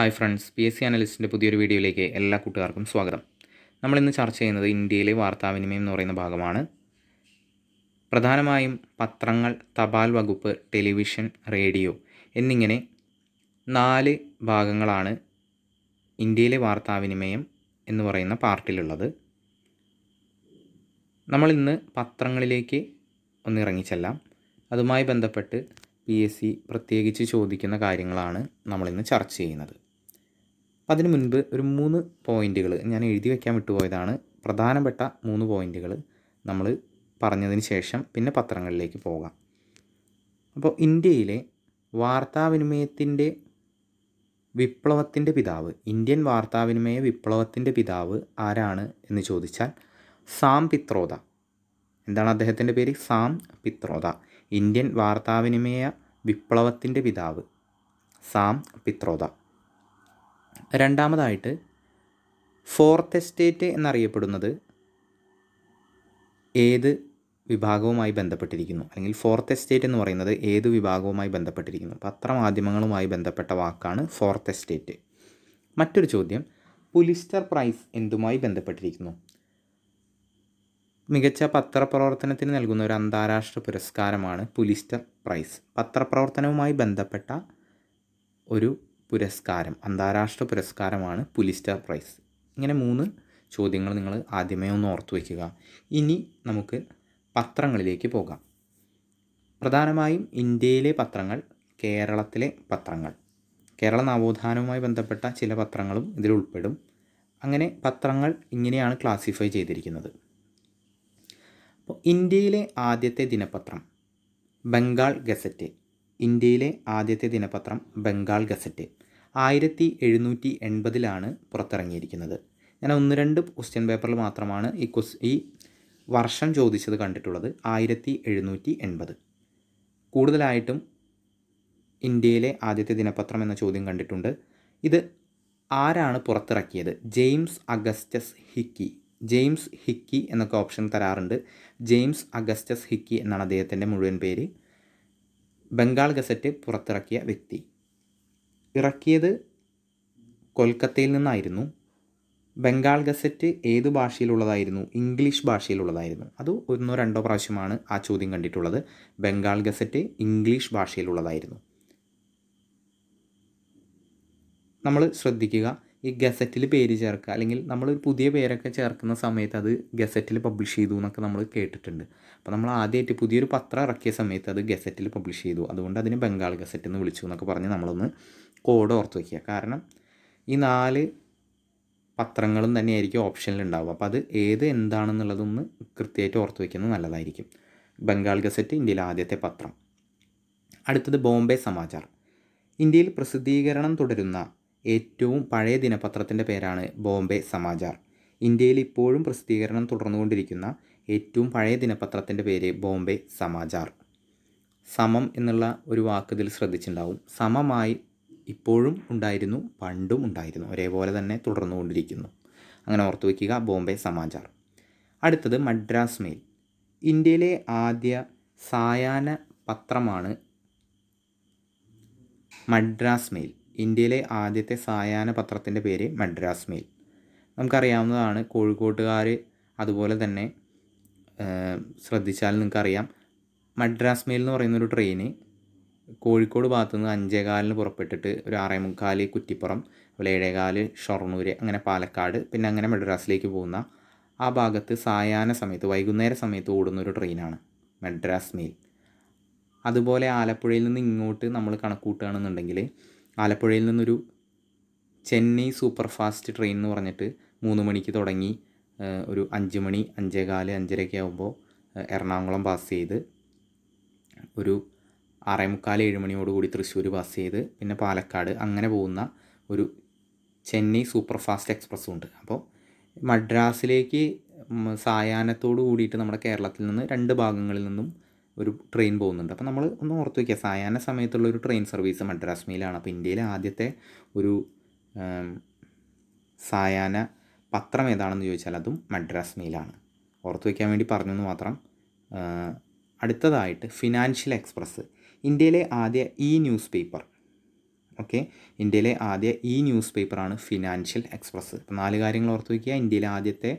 hi friends P S C അനലിസ്റ്റിൻ്റെ പുതിയൊരു വീഡിയോയിലേക്ക് എല്ലാ കൂട്ടുകാർക്കും സ്വാഗതം നമ്മളിന്ന് ചർച്ച ചെയ്യുന്നത് ഇന്ത്യയിലെ വാർത്താവിനിമയം എന്ന് പറയുന്ന ഭാഗമാണ് പ്രധാനമായും പത്രങ്ങൾ തപാൽ വകുപ്പ് ടെലിവിഷൻ റേഡിയോ എന്നിങ്ങനെ നാല് ഭാഗങ്ങളാണ് ഇന്ത്യയിലെ വാർത്താവിനിമയം എന്ന് പറയുന്ന പാർട്ടിലുള്ളത് നമ്മളിന്ന് പത്രങ്ങളിലേക്ക് ഒന്ന് അതുമായി ബന്ധപ്പെട്ട് പി എസ് സി പ്രത്യേകിച്ച് ചോദിക്കുന്ന കാര്യങ്ങളാണ് നമ്മളിന്ന് ചർച്ച ചെയ്യുന്നത് അതിനു മുൻപ് ഒരു മൂന്ന് പോയിൻറ്റുകൾ ഞാൻ എഴുതി വയ്ക്കാൻ വിട്ടുപോയതാണ് പ്രധാനപ്പെട്ട മൂന്ന് പോയിൻറ്റുകൾ നമ്മൾ പറഞ്ഞതിന് ശേഷം പിന്നെ പത്രങ്ങളിലേക്ക് പോകാം അപ്പോൾ ഇന്ത്യയിലെ വാർത്താവിനിമയത്തിൻ്റെ വിപ്ലവത്തിൻ്റെ പിതാവ് ഇന്ത്യൻ വാർത്താവിനിമയ വിപ്ലവത്തിൻ്റെ പിതാവ് ആരാണ് എന്ന് ചോദിച്ചാൽ സാം പിത്രോദ എന്താണ് അദ്ദേഹത്തിൻ്റെ പേര് സാം പിത്രോദ ഇന്ത്യൻ വാർത്താവിനിമയ വിപ്ലവത്തിൻ്റെ പിതാവ് സാം പിത്രോദ രണ്ടാമതായിട്ട് ഫോർത്ത് എസ്റ്റേറ്റ് എന്നറിയപ്പെടുന്നത് ഏത് വിഭാഗവുമായി ബന്ധപ്പെട്ടിരിക്കുന്നു അല്ലെങ്കിൽ ഫോർത്ത് എസ്റ്റേറ്റ് എന്ന് പറയുന്നത് ഏത് വിഭാഗവുമായി ബന്ധപ്പെട്ടിരിക്കുന്നു പത്രമാധ്യമങ്ങളുമായി ബന്ധപ്പെട്ട വാക്കാണ് ഫോർത്ത് എസ്റ്റേറ്റ് മറ്റൊരു ചോദ്യം പുലിസ്റ്റർ പ്രൈസ് എന്തുമായി ബന്ധപ്പെട്ടിരിക്കുന്നു മികച്ച പത്രപ്രവർത്തനത്തിന് നൽകുന്ന ഒരു അന്താരാഷ്ട്ര പുരസ്കാരമാണ് പുലിസ്റ്റർ പ്രൈസ് പത്രപ്രവർത്തനവുമായി ബന്ധപ്പെട്ട ഒരു പുരസ്കാരം അന്താരാഷ്ട്ര പുരസ്കാരമാണ് പുലിസ്റ്റർ പ്രൈസ് ഇങ്ങനെ മൂന്ന് ചോദ്യങ്ങൾ നിങ്ങൾ ആദ്യമേ ഒന്ന് ഓർത്തു വയ്ക്കുക ഇനി നമുക്ക് പത്രങ്ങളിലേക്ക് പോകാം പ്രധാനമായും ഇന്ത്യയിലെ പത്രങ്ങൾ കേരളത്തിലെ പത്രങ്ങൾ കേരള നവോത്ഥാനവുമായി ബന്ധപ്പെട്ട ചില പത്രങ്ങളും ഇതിൽ ഉൾപ്പെടും അങ്ങനെ പത്രങ്ങൾ ഇങ്ങനെയാണ് ക്ലാസിഫൈ ചെയ്തിരിക്കുന്നത് അപ്പോൾ ഇന്ത്യയിലെ ആദ്യത്തെ ദിനപത്രം ബംഗാൾ ഗസറ്റ് ഇന്ത്യയിലെ ആദ്യത്തെ ദിനപത്രം ബംഗാൾ ഗസറ്റ് ആയിരത്തി എഴുന്നൂറ്റി എൺപതിലാണ് പുറത്തിറങ്ങിയിരിക്കുന്നത് ഞാൻ ഒന്ന് രണ്ട് ക്വസ്റ്റ്യൻ പേപ്പറിൽ മാത്രമാണ് ഈ ക്വസ് ഈ വർഷം ചോദിച്ചത് കണ്ടിട്ടുള്ളത് ആയിരത്തി എഴുന്നൂറ്റി എൺപത് കൂടുതലായിട്ടും ഇന്ത്യയിലെ ആദ്യത്തെ ദിനപത്രം എന്ന ചോദ്യം കണ്ടിട്ടുണ്ട് ഇത് ആരാണ് പുറത്തിറക്കിയത് James Augustus Hicky James Hicky എന്നൊക്കെ ഓപ്ഷൻ തരാറുണ്ട് ജെയിംസ് അഗസ്റ്റസ് ഹിക്കി എന്നാണ് അദ്ദേഹത്തിൻ്റെ മുഴുവൻ പേര് ബംഗാൾ ഗസറ്റ് പുറത്തിറക്കിയ വ്യക്തി ഇറക്കിയത് കൊൽക്കത്തയിൽ നിന്നായിരുന്നു ബംഗാൾ ഗസറ്റ് ഏത് ഭാഷയിലുള്ളതായിരുന്നു ഇംഗ്ലീഷ് ഭാഷയിലുള്ളതായിരുന്നു അത് ഒന്നോ രണ്ടോ പ്രാവശ്യമാണ് ആ ചോദ്യം കണ്ടിട്ടുള്ളത് ബംഗാൾ ഗസറ്റ് ഇംഗ്ലീഷ് ഭാഷയിലുള്ളതായിരുന്നു നമ്മൾ ശ്രദ്ധിക്കുക ഈ ഗസറ്റിൽ പേര് ചേർക്കുക അല്ലെങ്കിൽ നമ്മൾ പുതിയ പേരൊക്കെ ചേർക്കുന്ന സമയത്ത് അത് ഗസറ്റിൽ പബ്ലിഷ് ചെയ്തു എന്നൊക്കെ നമ്മൾ കേട്ടിട്ടുണ്ട് അപ്പോൾ നമ്മൾ ആദ്യമായിട്ട് പുതിയൊരു പത്രം ഇറക്കിയ സമയത്ത് അത് ഗസറ്റിൽ പബ്ലിഷ് ചെയ്തു അതുകൊണ്ട് അതിന് ബംഗാൾ ഗസറ്റ് എന്ന് വിളിച്ചു എന്നൊക്കെ പറഞ്ഞ് നമ്മളൊന്ന് കോഡ് ഓർത്ത് വയ്ക്കുക കാരണം ഈ നാല് പത്രങ്ങളും തന്നെയായിരിക്കും ഓപ്ഷനിൽ ഉണ്ടാവുക അപ്പോൾ അത് ഏത് എന്താണെന്നുള്ളതൊന്ന് കൃത്യമായിട്ട് ഓർത്ത് വയ്ക്കുന്നത് നല്ലതായിരിക്കും ബംഗാൾ ഗസറ്റ് ഇന്ത്യയിലെ ആദ്യത്തെ പത്രം അടുത്തത് ബോംബെ സമാചാർ ഇന്ത്യയിൽ പ്രസിദ്ധീകരണം തുടരുന്ന ഏറ്റവും പഴയ ദിനപത്രത്തിൻ്റെ പേരാണ് ബോംബെ സമാചാർ ഇന്ത്യയിൽ ഇപ്പോഴും പ്രസിദ്ധീകരണം തുടർന്നുകൊണ്ടിരിക്കുന്ന ഏറ്റവും പഴയ ദിനപത്രത്തിൻ്റെ പേര് ബോംബെ സമാചാർ സമം എന്നുള്ള ഒരു വാക്ക് ഇതിൽ ശ്രദ്ധിച്ചിട്ടുണ്ടാവും സമമായി ഇപ്പോഴും ഉണ്ടായിരുന്നു പണ്ടും ഉണ്ടായിരുന്നു ഒരേപോലെ തന്നെ തുടർന്നുകൊണ്ടിരിക്കുന്നു അങ്ങനെ ഓർത്തു വയ്ക്കുക ബോംബെ സമാചാർ അടുത്തത് മദ്രാസ് മെയിൽ ഇന്ത്യയിലെ ആദ്യ സായാഹ്ന പത്രമാണ് മദ്രാസ് മെയിൽ ഇന്ത്യയിലെ ആദ്യത്തെ സായാഹ്ന പത്രത്തിൻ്റെ പേര് മദ്രാസ് മെയിൽ നമുക്കറിയാവുന്നതാണ് കോഴിക്കോട്ടുകാർ അതുപോലെ തന്നെ ശ്രദ്ധിച്ചാൽ നിങ്ങൾക്കറിയാം മദ്രാസ് മെയിൽ എന്ന് പറയുന്നൊരു ട്രെയിന് കോഴിക്കോട് ഭാഗത്തു നിന്ന് അഞ്ചേകാലിന് പുറപ്പെട്ടിട്ട് ഒരു ആറേമുക്കാൽ കുറ്റിപ്പുറം അതുപോലെ ഏഴേകാല് ഷൊർണൂർ അങ്ങനെ പാലക്കാട് പിന്നെ അങ്ങനെ മെഡ്രാസിലേക്ക് പോകുന്ന ആ ഭാഗത്ത് സായാഹ്ന സമയത്ത് വൈകുന്നേര സമയത്ത് ഓടുന്ന ഒരു ട്രെയിനാണ് മദ്രാസ് മെയിൽ അതുപോലെ ആലപ്പുഴയിൽ നിന്ന് ഇങ്ങോട്ട് നമ്മൾ കണക്കൂട്ടുകയാണെന്നുണ്ടെങ്കിൽ ആലപ്പുഴയിൽ നിന്നൊരു ചെന്നൈ സൂപ്പർ ഫാസ്റ്റ് ട്രെയിൻ എന്ന് പറഞ്ഞിട്ട് മൂന്ന് മണിക്ക് തുടങ്ങി ഒരു അഞ്ച് മണി അഞ്ചേകാല് അഞ്ചരയൊക്കെ ആകുമ്പോൾ എറണാകുളം പാസ് ചെയ്ത് ഒരു ആറേമുക്കാൽ ഏഴ് കൂടി തൃശ്ശൂർ പാസ് ചെയ്ത് പിന്നെ പാലക്കാട് അങ്ങനെ പോകുന്ന ഒരു ചെന്നൈ സൂപ്പർ ഫാസ്റ്റ് എക്സ്പ്രസ്സും ഉണ്ട് അപ്പോൾ മദ്രാസിലേക്ക് സായാഹ്നത്തോട് കൂടിയിട്ട് നമ്മുടെ കേരളത്തിൽ നിന്ന് രണ്ട് ഭാഗങ്ങളിൽ നിന്നും ഒരു ട്രെയിൻ പോകുന്നുണ്ട് അപ്പോൾ നമ്മൾ ഒന്ന് ഓർത്ത് വയ്ക്കുക സായാഹ്ന സമയത്തുള്ള ഒരു ട്രെയിൻ സർവീസ് മദ്രാസ് മെയിലാണ് അപ്പോൾ ഇന്ത്യയിലെ ആദ്യത്തെ ഒരു സായാഹ്ന പത്രം ഏതാണെന്ന് ചോദിച്ചാൽ അതും മദ്രാസ് മെയിലാണ് ഓർത്ത് വയ്ക്കാൻ വേണ്ടി പറഞ്ഞു എന്ന് മാത്രം അടുത്തതായിട്ട് ഫിനാൻഷ്യൽ എക്സ്പ്രസ് ഇന്ത്യയിലെ ആദ്യ ഇ ന്യൂസ് പേപ്പർ ഓക്കെ ഇന്ത്യയിലെ ആദ്യ ഇ ന്യൂസ് പേപ്പറാണ് ഫിനാൻഷ്യൽ എക്സ്പ്രസ് നാല് കാര്യങ്ങൾ ഓർത്ത് വയ്ക്കുക ഇന്ത്യയിലെ ആദ്യത്തെ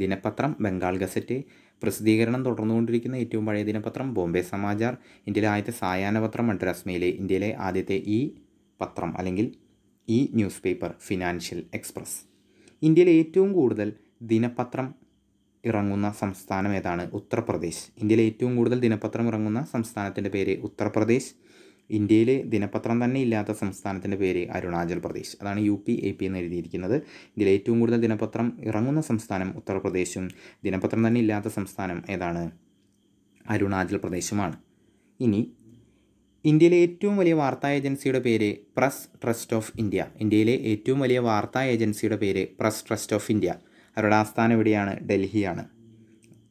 ദിനപത്രം ബംഗാൾ ഗസറ്റ് പ്രസിദ്ധീകരണം തുടർന്നുകൊണ്ടിരിക്കുന്ന ഏറ്റവും പഴയ ദിനപത്രം ബോംബെ സമാചാർ ഇന്ത്യയിലെ ആദ്യത്തെ സായാഹ്നപത്രം മദ്രാസ് മെയിലെ ഇന്ത്യയിലെ ആദ്യത്തെ ഇ പത്രം അല്ലെങ്കിൽ E news paper Financial Express ഇന്ത്യയിലെ ഏറ്റവും കൂടുതൽ ദിനപത്രം ഇറങ്ങുന്ന സംസ്ഥാനം ഏതാണ് ഉത്തർപ്രദേശ് ഇന്ത്യയിലെ ഏറ്റവും കൂടുതൽ ദിനപത്രം ഇറങ്ങുന്ന സംസ്ഥാനത്തിൻ്റെ പേര് ഉത്തർപ്രദേശ് ഇന്ത്യയിലെ ദിനപത്രം തന്നെ ഇല്ലാത്ത സംസ്ഥാനത്തിൻ്റെ പേര് അരുണാചൽ പ്രദേശ് അതാണ് യു പി എ പി എന്ന് എഴുതിയിരിക്കുന്നത് ഇന്ത്യയിലെ ഏറ്റവും കൂടുതൽ ദിനപത്രം ഇറങ്ങുന്ന സംസ്ഥാനം ഉത്തർപ്രദേശും ദിനപത്രം തന്നെ ഇല്ലാത്ത സംസ്ഥാനം ഏതാണ് അരുണാചൽ പ്രദേശുമാണ് ഇനി ഇന്ത്യയിലെ ഏറ്റവും വലിയ വാർത്താ ഏജൻസിയുടെ പേര് പ്രസ് ട്രസ്റ്റ് ഓഫ് ഇന്ത്യ ഇന്ത്യയിലെ ഏറ്റവും വലിയ വാർത്താ ഏജൻസിയുടെ പേര് പ്രസ് ട്രസ്റ്റ് ഓഫ് ഇന്ത്യ അവരുടെ ആസ്ഥാനം എവിടെയാണ് ഡൽഹിയാണ്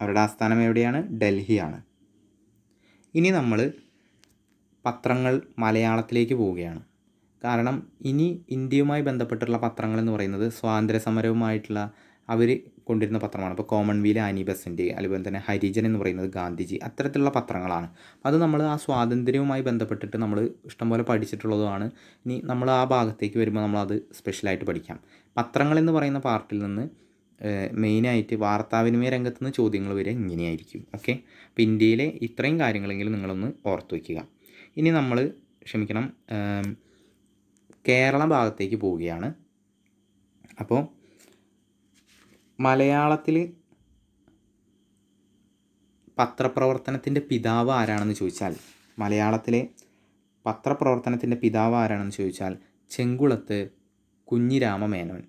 അവരുടെ ആസ്ഥാനം എവിടെയാണ് ഡൽഹിയാണ് ഇനി നമ്മൾ പത്രങ്ങൾ മലയാളത്തിലേക്ക് പോവുകയാണ് കാരണം ഇനി ഇന്ത്യയുമായി ബന്ധപ്പെട്ടിട്ടുള്ള പത്രങ്ങൾ എന്ന് പറയുന്നത് സ്വാതന്ത്ര്യ സമരവുമായിട്ടുള്ള അവർ കൊണ്ടിരുന്ന പത്രമാണ് ഇപ്പോൾ കോമൺവീൽ ആനിബസിൻ്റെ അതുപോലെ തന്നെ ഹരിജൻ എന്ന് പറയുന്നത് ഗാന്ധിജി അത്തരത്തിലുള്ള പത്രങ്ങളാണ് അത് നമ്മൾ ആ സ്വാതന്ത്ര്യവുമായി ബന്ധപ്പെട്ടിട്ട് നമ്മൾ ഇഷ്ടംപോലെ പഠിച്ചിട്ടുള്ളതുമാണ് ഇനി നമ്മൾ ആ ഭാഗത്തേക്ക് വരുമ്പോൾ നമ്മളത് സ്പെഷ്യലായിട്ട് പഠിക്കാം പത്രങ്ങൾ എന്ന് പറയുന്ന പാർട്ടിൽ നിന്ന് മെയിനായിട്ട് വാർത്താവിനിമയ രംഗത്തു നിന്ന് ചോദ്യങ്ങൾ വരെ ഇങ്ങനെയായിരിക്കും ഓക്കെ അപ്പം ഇന്ത്യയിലെ ഇത്രയും കാര്യങ്ങളെങ്കിലും നിങ്ങളൊന്ന് ഓർത്ത് വയ്ക്കുക ഇനി നമ്മൾ ക്ഷമിക്കണം കേരള ഭാഗത്തേക്ക് പോവുകയാണ് അപ്പോൾ മലയാളത്തിൽ പത്രപ്രവർത്തനത്തിൻ്റെ പിതാവ് ആരാണെന്ന് ചോദിച്ചാൽ മലയാളത്തിലെ പത്രപ്രവർത്തനത്തിൻ്റെ പിതാവ് ആരാണെന്ന് ചോദിച്ചാൽ ചെങ്കുളത്ത് കുഞ്ഞിരാമ മേനോൻ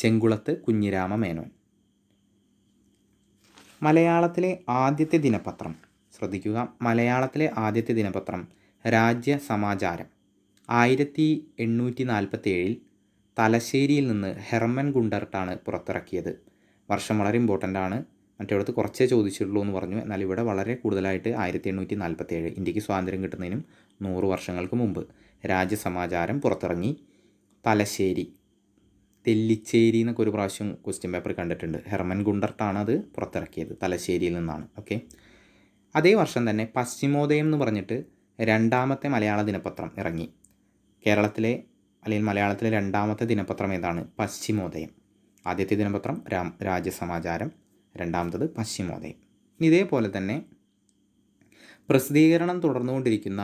ചെങ്കുളത്ത് കുഞ്ഞിരാമ മേനോൻ മലയാളത്തിലെ ആദ്യത്തെ ദിനപത്രം ശ്രദ്ധിക്കുക മലയാളത്തിലെ ആദ്യത്തെ ദിനപത്രം രാജ്യ സമാചാരം ആയിരത്തി എണ്ണൂറ്റി നാൽപ്പത്തേഴിൽ തലശ്ശേരിയിൽ നിന്ന് ഹെർമൻ ഗുണ്ടർട്ടാണ് പുറത്തിറക്കിയത് വർഷം വളരെ ഇമ്പോർട്ടൻ്റ് ആണ് മറ്റേടത്ത് കുറച്ചേ ചോദിച്ചിട്ടുള്ളൂ എന്ന് പറഞ്ഞു എന്നാൽ ഇവിടെ വളരെ കൂടുതലായിട്ട് ആയിരത്തി എണ്ണൂറ്റി ഏഴ് ഇന്ത്യക്ക് സ്വാതന്ത്ര്യം കിട്ടുന്നതിനും നൂറ് വർഷങ്ങൾക്ക് മുമ്പ് രാജ്യസമാചാരം പുറത്തിറങ്ങി തലശ്ശേരി തെല്ലിച്ചേരി എന്നൊക്കെ ഒരു പ്രാവശ്യം ക്വസ്റ്റ്യൻ പേപ്പർ കണ്ടിട്ടുണ്ട് ഹെർമൻ ഗുണ്ടർട്ടാണ് അത് പുറത്തിറക്കിയത് തലശ്ശേരിയിൽ നിന്നാണ് ഓക്കെ അതേ വർഷം തന്നെ പശ്ചിമോദയം എന്ന് പറഞ്ഞിട്ട് രണ്ടാമത്തെ മലയാള ദിനപത്രം ഇറങ്ങി കേരളത്തിലെ അല്ലെങ്കിൽ മലയാളത്തിലെ രണ്ടാമത്തെ ദിനപത്രം ഏതാണ് പശ്ചിമോദയം ആദ്യത്തെ ദിനപത്രം രാ രാജ്യസമാചാരം രണ്ടാമത്തത് പശ്ചിമോദയം ഇതേപോലെ തന്നെ പ്രസിദ്ധീകരണം തുടർന്നുകൊണ്ടിരിക്കുന്ന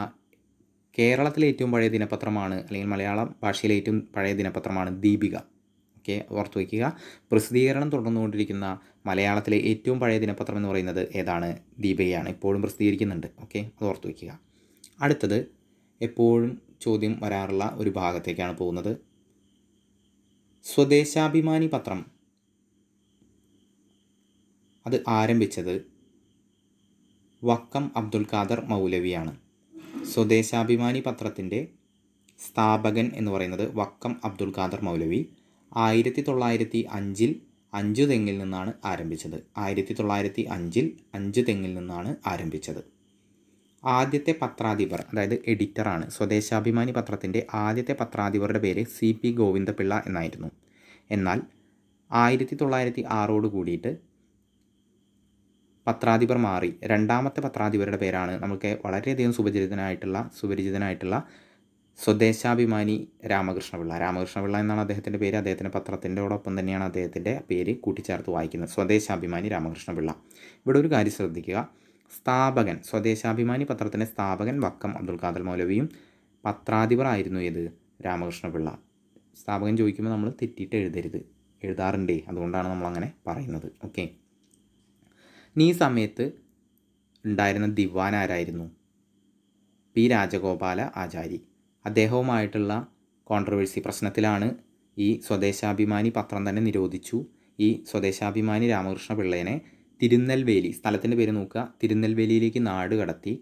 കേരളത്തിലെ ഏറ്റവും പഴയ ദിനപത്രമാണ് അല്ലെങ്കിൽ മലയാളം ഭാഷയിലെ ഏറ്റവും പഴയ ദിനപത്രമാണ് ദീപിക ഒക്കെ ഓർത്തു വയ്ക്കുക പ്രസിദ്ധീകരണം തുടർന്നുകൊണ്ടിരിക്കുന്ന മലയാളത്തിലെ ഏറ്റവും പഴയ ദിനപത്രം എന്ന് പറയുന്നത് ഏതാണ് ദീപികയാണ് ഇപ്പോഴും പ്രസിദ്ധീകരിക്കുന്നുണ്ട് ഓക്കെ അത് ഓർത്തു വയ്ക്കുക അടുത്തത് എപ്പോഴും ചോദ്യം വരാറുള്ള ഒരു ഭാഗത്തേക്കാണ് പോകുന്നത് സ്വദേശാഭിമാനി പത്രം അത് ആരംഭിച്ചത് വക്കം അബ്ദുൽ ഖാദർ മൗലവിയാണ് സ്വദേശാഭിമാനി പത്രത്തിൻ്റെ സ്ഥാപകൻ എന്ന് പറയുന്നത് വക്കം അബ്ദുൽ ഖാദർ മൗലവി ആയിരത്തി തൊള്ളായിരത്തി അഞ്ചിൽ അഞ്ചു തെങ്ങിൽ നിന്നാണ് ആരംഭിച്ചത് ആയിരത്തി തൊള്ളായിരത്തി അഞ്ചിൽ അഞ്ചു തെങ്ങിൽ നിന്നാണ് ആരംഭിച്ചത് ആദ്യത്തെ പത്രാധിപർ അതായത് എഡിറ്ററാണ് സ്വദേശാഭിമാനി പത്രത്തിൻ്റെ ആദ്യത്തെ പത്രാധിപരുടെ പേര് സി പി ഗോവിന്ദപിള്ള എന്നായിരുന്നു എന്നാൽ ആയിരത്തി തൊള്ളായിരത്തി ആറോട് കൂടിയിട്ട് പത്രാധിപർ മാറി രണ്ടാമത്തെ പത്രാധിപരുടെ പേരാണ് നമുക്ക് വളരെയധികം സുപരിചിതനായിട്ടുള്ള സുപരിചിതനായിട്ടുള്ള സ്വദേശാഭിമാനി രാമകൃഷ്ണപിള്ള രാമകൃഷ്ണപിള്ള എന്നാണ് അദ്ദേഹത്തിൻ്റെ പേര് അദ്ദേഹത്തിൻ്റെ പത്രത്തിൻ്റെയോടൊപ്പം തന്നെയാണ് അദ്ദേഹത്തിൻ്റെ പേര് കൂട്ടിച്ചേർത്ത് വായിക്കുന്നത് സ്വദേശാഭിമാനി രാമകൃഷ്ണപിള്ള ഇവിടെ ഒരു കാര്യം ശ്രദ്ധിക്കുക സ്ഥാപകൻ സ്വദേശാഭിമാനി പത്രത്തിൻ്റെ സ്ഥാപകൻ വക്കം അബ്ദുൽ കാദൽ മൗലവിയും പത്രാധിപറായിരുന്നു ഏത് രാമകൃഷ്ണപിള്ള സ്ഥാപകൻ ചോദിക്കുമ്പോൾ നമ്മൾ തെറ്റിയിട്ട് എഴുതരുത് എഴുതാറുണ്ടേ അതുകൊണ്ടാണ് നമ്മളങ്ങനെ പറയുന്നത് ഓക്കെ നീ ഈ സമയത്ത് ഉണ്ടായിരുന്ന ദിവാൻ ആരായിരുന്നു പി രാജഗോപാല ആചാരി അദ്ദേഹവുമായിട്ടുള്ള കോൺട്രവേഴ്സി പ്രശ്നത്തിലാണ് ഈ സ്വദേശാഭിമാനി പത്രം തന്നെ നിരോധിച്ചു ഈ സ്വദേശാഭിമാനി രാമകൃഷ്ണ പിള്ളേനെ തിരുനെൽവേലി സ്ഥലത്തിൻ്റെ പേര് നോക്കുക തിരുനെൽവേലിയിലേക്ക് നാട് കടത്തി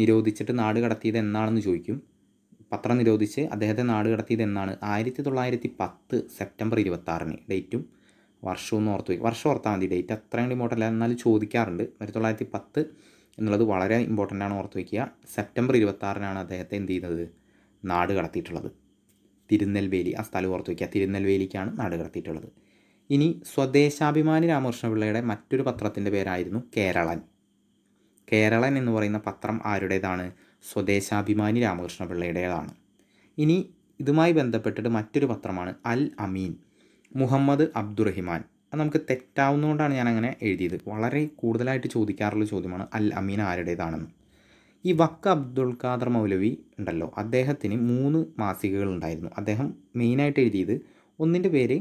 നിരോധിച്ചിട്ട് നാട് കടത്തിയത് എന്നാണെന്ന് ചോദിക്കും പത്രം നിരോധിച്ച് അദ്ദേഹത്തെ നാട് കടത്തിയത് എന്നാണ് ആയിരത്തി തൊള്ളായിരത്തി പത്ത് സെപ്റ്റംബർ ഇരുപത്താറിന് ഡേറ്റും വർഷവും ഓർത്ത് വയ്ക്കും വർഷം ഓർത്താൽ മതി ഡേറ്റ് അത്രയും ഇമ്പോർട്ടൻ്റ് അല്ല എന്നാലും ചോദിക്കാറുണ്ട് ആയിരത്തി തൊള്ളായിരത്തി പത്ത് എന്നുള്ളത് വളരെ ഇമ്പോർട്ടൻ്റ് ആണ് ഓർത്ത് വയ്ക്കുക സെപ്റ്റംബർ ഇരുപത്താറിനാണ് അദ്ദേഹത്തെ എന്ത് ചെയ്യുന്നത് നാട് കടത്തിയിട്ടുള്ളത് തിരുനെൽവേലി ആ സ്ഥലം ഓർത്ത് വയ്ക്കുക തിരുനെൽവേലിക്കാണ് നാട് കടത്തിയിട്ടുള്ളത് ഇനി സ്വദേശാഭിമാനി രാമകൃഷ്ണപിള്ളയുടെ മറ്റൊരു പത്രത്തിൻ്റെ പേരായിരുന്നു കേരളൻ കേരളൻ എന്ന് പറയുന്ന പത്രം ആരുടേതാണ് സ്വദേശാഭിമാനി രാമകൃഷ്ണപിള്ളയുടേതാണ് ഇനി ഇതുമായി ബന്ധപ്പെട്ടിട്ട് മറ്റൊരു പത്രമാണ് അൽ അമീൻ മുഹമ്മദ് അബ്ദുറഹിമാൻ അത് നമുക്ക് തെറ്റാവുന്നതുകൊണ്ടാണ് ഞാൻ അങ്ങനെ എഴുതിയത് വളരെ കൂടുതലായിട്ട് ചോദിക്കാറുള്ള ചോദ്യമാണ് അൽ അമീൻ ആരുടേതാണെന്ന് ഈ വക്ക അബ്ദുൾ ഖാദർ മൗലവി ഉണ്ടല്ലോ അദ്ദേഹത്തിന് മൂന്ന് മാസികകൾ ഉണ്ടായിരുന്നു അദ്ദേഹം മെയിനായിട്ട് എഴുതിയത് ഒന്നിൻ്റെ പേര്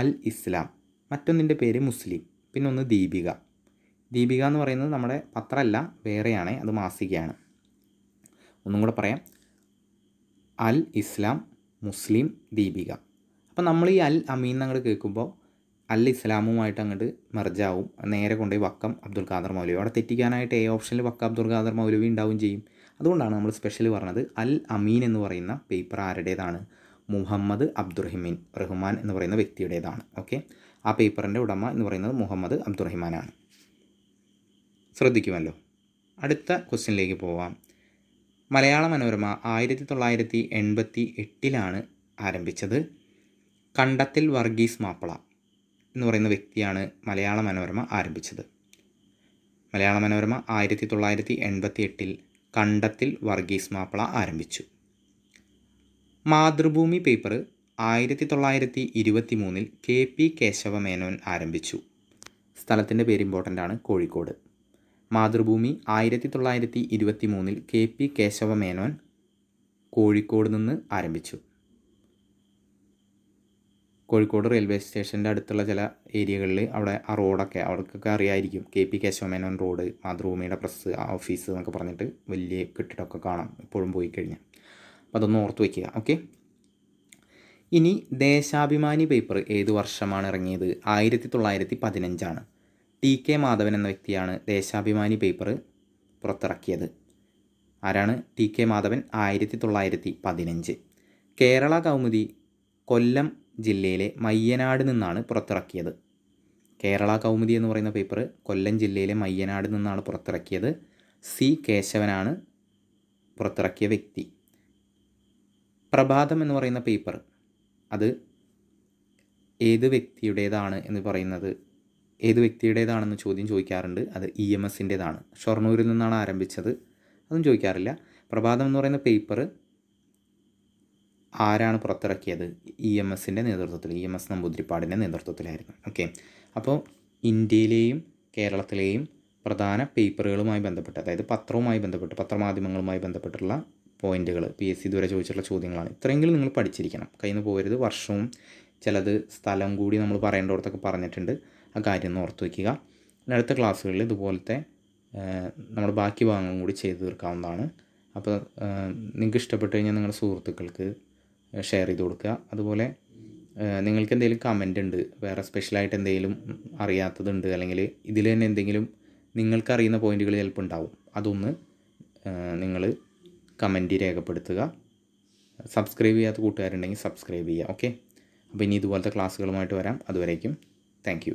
അൽ ഇസ്ലാം മറ്റൊന്നിൻ്റെ പേര് മുസ്ലിം പിന്നെ ഒന്ന് ദീപിക ദീപിക എന്ന് പറയുന്നത് നമ്മുടെ പത്രമല്ല വേറെയാണ് അത് മാസികയാണ് ഒന്നും കൂടെ പറയാം അൽ ഇസ്ലാം മുസ്ലിം ദീപിക അപ്പോൾ നമ്മൾ ഈ അൽ അമീൻ എന്നങ്ങൾ കേൾക്കുമ്പോൾ അൽ ഇസ്ലാമുമായിട്ട് അങ്ങോട്ട് മെർജാവും നേരെ കൊണ്ടുപോയി വക്കം അബ്ദുൽ ഖാദർ മൗലവി അവിടെ തെറ്റിക്കാനായിട്ട് എ ഓപ്ഷനിൽ വക്കം അബ്ദുൽ ഖാദർ മൗലവി ഉണ്ടാവും ചെയ്യും അതുകൊണ്ടാണ് നമ്മൾ സ്പെഷ്യൽ പറഞ്ഞത് അൽ അമീൻ എന്ന് പറയുന്ന പേപ്പർ ആരുടേതാണ് മുഹമ്മദ് അബ്ദുറഹിമീൻ റഹ്മാൻ എന്ന് പറയുന്ന വ്യക്തിയുടേതാണ് ഓക്കെ ആ പേപ്പറിൻ്റെ ഉടമ എന്ന് പറയുന്നത് മുഹമ്മദ് അബ്ദുറഹിമാനാണ് ശ്രദ്ധിക്കുമല്ലോ അടുത്ത ക്വസ്റ്റ്യനിലേക്ക് പോവാം മലയാള മനോരമ ആയിരത്തി തൊള്ളായിരത്തി എൺപത്തി എട്ടിലാണ് ആരംഭിച്ചത് കണ്ടത്തിൽ വർഗീസ് മാപ്പിള എന്ന് പറയുന്ന വ്യക്തിയാണ് മലയാള മനോരമ ആരംഭിച്ചത് മലയാള മനോരമ ആയിരത്തി തൊള്ളായിരത്തി എൺപത്തി എട്ടിൽ കണ്ടത്തിൽ വർഗീസ് മാപ്പിള ആരംഭിച്ചു മാതൃഭൂമി പേപ്പർ ആയിരത്തി തൊള്ളായിരത്തി ഇരുപത്തി മൂന്നിൽ കെ പി കേശവ മേനോൻ ആരംഭിച്ചു സ്ഥലത്തിൻ്റെ പേര് ഇമ്പോർട്ടൻ്റ് ആണ് കോഴിക്കോട് മാതൃഭൂമി ആയിരത്തി തൊള്ളായിരത്തി ഇരുപത്തി മൂന്നിൽ കെ പി കേശവ മേനോൻ കോഴിക്കോട് നിന്ന് ആരംഭിച്ചു കോഴിക്കോട് റെയിൽവേ സ്റ്റേഷൻ്റെ അടുത്തുള്ള ചില ഏരിയകളിൽ അവിടെ ആ റോഡൊക്കെ അവർക്കൊക്കെ അറിയായിരിക്കും കെ പി കേശവമേനോൻ റോഡ് മാതൃഭൂമിയുടെ പ്രസ് ഓഫീസ് എന്നൊക്കെ പറഞ്ഞിട്ട് വലിയ കെട്ടിടമൊക്കെ കാണാം ഇപ്പോഴും പോയി കഴിഞ്ഞാൽ അപ്പോൾ അതൊന്ന് ഓർത്ത് വയ്ക്കുക ഓക്കെ ഇനി ദേശാഭിമാനി പേപ്പർ ഏത് വർഷമാണ് ഇറങ്ങിയത് ആയിരത്തി തൊള്ളായിരത്തി പതിനഞ്ചാണ് ടി കെ മാധവൻ എന്ന വ്യക്തിയാണ് ദേശാഭിമാനി പേപ്പർ പുറത്തിറക്കിയത് ആരാണ് ടി കെ മാധവൻ ആയിരത്തി തൊള്ളായിരത്തി പതിനഞ്ച് കേരള കൗമുദി കൊല്ലം ജില്ലയിലെ മയ്യനാട് നിന്നാണ് പുറത്തിറക്കിയത് കേരള കൗമുദി എന്ന് പറയുന്ന പേപ്പർ കൊല്ലം ജില്ലയിലെ മയ്യനാട് നിന്നാണ് പുറത്തിറക്കിയത് സി കേശവനാണ് പുറത്തിറക്കിയ വ്യക്തി പ്രഭാതം എന്ന് പറയുന്ന പേപ്പർ അത് ഏത് വ്യക്തിയുടേതാണ് എന്ന് പറയുന്നത് ഏത് വ്യക്തിയുടേതാണെന്ന് ചോദ്യം ചോദിക്കാറുണ്ട് അത് ഇ എം എസിൻ്റേതാണ് ഷൊർണൂരിൽ നിന്നാണ് ആരംഭിച്ചത് അതും ചോദിക്കാറില്ല പ്രഭാതം എന്ന് പറയുന്ന പേപ്പർ ആരാണ് പുറത്തിറക്കിയത് ഇ എം എസിൻ്റെ നേതൃത്വത്തിൽ ഇ എം എസ് നമ്പൂതിരിപ്പാടിൻ്റെ നേതൃത്വത്തിലായിരുന്നു ഓക്കെ അപ്പോൾ ഇന്ത്യയിലെയും കേരളത്തിലെയും പ്രധാന പേപ്പറുകളുമായി ബന്ധപ്പെട്ട് അതായത് പത്രവുമായി ബന്ധപ്പെട്ട് പത്രമാധ്യമങ്ങളുമായി ബന്ധപ്പെട്ടുള്ള പോയിന്റുകൾ പി എസ് സി ദൂരെ ചോദിച്ചിട്ടുള്ള ചോദ്യങ്ങളാണ് ഇത്രയെങ്കിലും നിങ്ങൾ പഠിച്ചിരിക്കണം കയ്യിൽ നിന്ന് പോരുത് വർഷവും ചിലത് സ്ഥലം കൂടി നമ്മൾ പറയേണ്ടടത്തൊക്കെ പറഞ്ഞിട്ടുണ്ട് ആ കാര്യം ഓർത്ത് വയ്ക്കുക അടുത്ത ക്ലാസ്സുകളിൽ ഇതുപോലത്തെ നമ്മുടെ ബാക്കി ഭാഗങ്ങളും കൂടി ചെയ്തു തീർക്കാവുന്നതാണ് അപ്പോൾ നിങ്ങൾക്ക് ഇഷ്ടപ്പെട്ടു കഴിഞ്ഞാൽ നിങ്ങളുടെ സുഹൃത്തുക്കൾക്ക് ഷെയർ ചെയ്ത് കൊടുക്കുക അതുപോലെ നിങ്ങൾക്ക് എന്തെങ്കിലും കമൻ്റ് ഉണ്ട് വേറെ സ്പെഷ്യലായിട്ട് എന്തെങ്കിലും അറിയാത്തതുണ്ട് അല്ലെങ്കിൽ ഇതിൽ തന്നെ എന്തെങ്കിലും നിങ്ങൾക്കറിയുന്ന പോയിന്റുകൾ ചിലപ്പോൾ ഉണ്ടാവും അതൊന്ന് നിങ്ങൾ കമൻറ്റ് രേഖപ്പെടുത്തുക സബ്സ്ക്രൈബ് ചെയ്യാത്ത കൂട്ടുകാരുണ്ടെങ്കിൽ സബ്സ്ക്രൈബ് ചെയ്യുക ഓക്കെ അപ്പോൾ ഇനി ഇതുപോലത്തെ ക്ലാസ്സുകളുമായിട്ട് വരാം അതുവരേക്കും താങ്ക്